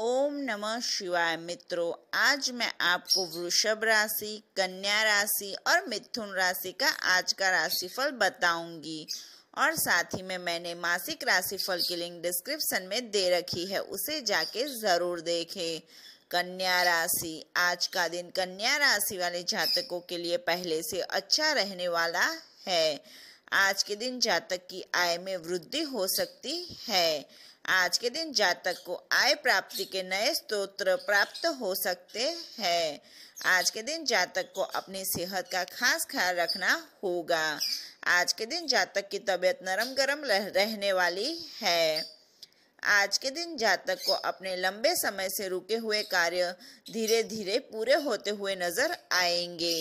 ओम नमः शिवाय मित्रों आज मैं आपको वृषभ राशि कन्या राशि और मिथुन राशि का आज का राशिफल बताऊंगी और साथ ही में मैंने मासिक राशिफल की लिंक डिस्क्रिप्शन में दे रखी है उसे जाके ज़रूर देखें कन्या राशि आज का दिन कन्या राशि वाले जातकों के लिए पहले से अच्छा रहने वाला है आज के दिन जातक की आय में वृद्धि हो सकती है आज के दिन जातक को आय प्राप्ति के नए स्त्रोत्र प्राप्त हो सकते हैं आज के दिन जातक को अपनी सेहत का खास ख्याल रखना होगा आज के दिन जातक की तबीयत नरम गरम रहने वाली है आज के दिन जातक को अपने लंबे समय से रुके हुए कार्य धीरे धीरे पूरे होते हुए नजर आएंगे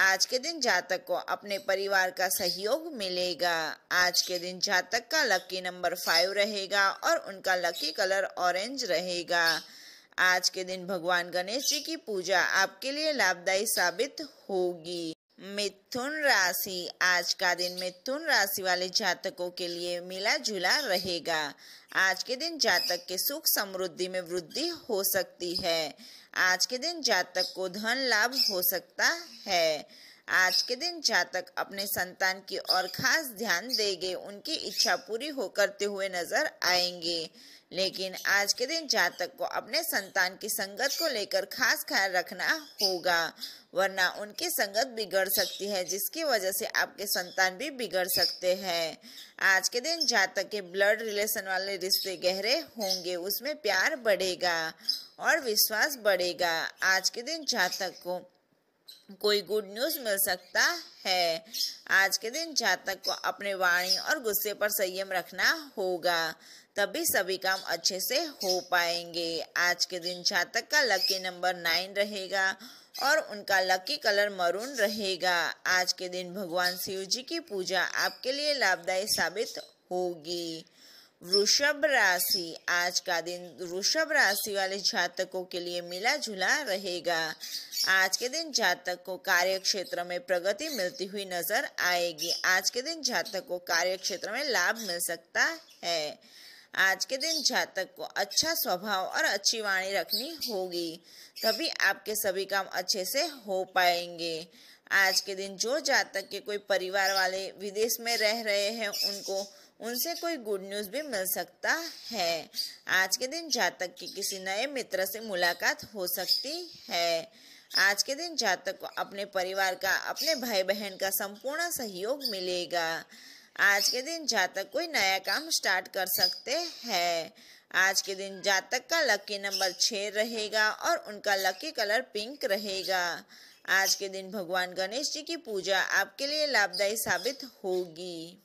आज के दिन जातक को अपने परिवार का सहयोग मिलेगा आज के दिन जातक का लकी नंबर फाइव रहेगा और उनका लकी कलर ऑरेंज रहेगा आज के दिन भगवान गणेश जी की पूजा आपके लिए लाभदायी साबित होगी मिथुन राशि आज का दिन मिथुन राशि वाले जातकों के लिए मिला जुला रहेगा आज के दिन जातक के सुख समृद्धि में वृद्धि हो सकती है आज के दिन जातक को धन लाभ हो सकता है आज के दिन जातक अपने संतान की ओर खास ध्यान देंगे उनकी इच्छा पूरी हो करते हुए नजर आएंगे लेकिन आज के दिन जातक को अपने संतान की संगत को लेकर खास ख्याल रखना होगा वरना उनकी संगत बिगड़ सकती है जिसकी वजह से आपके संतान भी बिगड़ सकते हैं आज के दिन जातक के ब्लड रिलेशन वाले रिश्ते गहरे होंगे उसमें प्यार बढ़ेगा और विश्वास बढ़ेगा आज के दिन जातक को कोई गुड न्यूज मिल सकता है आज के दिन जातक को अपने वाणी और गुस्से पर संयम रखना होगा तभी सभी काम अच्छे से हो पाएंगे आज के दिन जातक का लकी नंबर नाइन रहेगा और उनका लकी कलर मरून रहेगा आज के दिन भगवान शिव जी की पूजा आपके लिए लाभदायी साबित होगी वृषभ राशि आज का दिन वृषभ राशि वाले जातकों के लिए मिला जुला रहेगा आज के दिन जातक को कार्य क्षेत्र में प्रगति मिलती हुई नजर आएगी आज के दिन जातक को कार्य क्षेत्र में लाभ मिल सकता है आज के दिन जातक को अच्छा स्वभाव और अच्छी वाणी रखनी होगी तभी आपके सभी काम अच्छे से हो पाएंगे आज के दिन जो जातक के कोई परिवार वाले विदेश में रह रहे हैं उनको उनसे कोई गुड न्यूज़ भी मिल सकता है आज के दिन जातक की किसी नए मित्र से मुलाकात हो सकती है आज के दिन जातक को अपने परिवार का अपने भाई बहन का संपूर्ण सहयोग मिलेगा आज के दिन जातक कोई नया काम स्टार्ट कर सकते हैं आज के दिन जातक का लकी नंबर छः रहेगा और उनका लकी कलर पिंक रहेगा आज के दिन भगवान गणेश जी की पूजा आपके लिए लाभदायी साबित होगी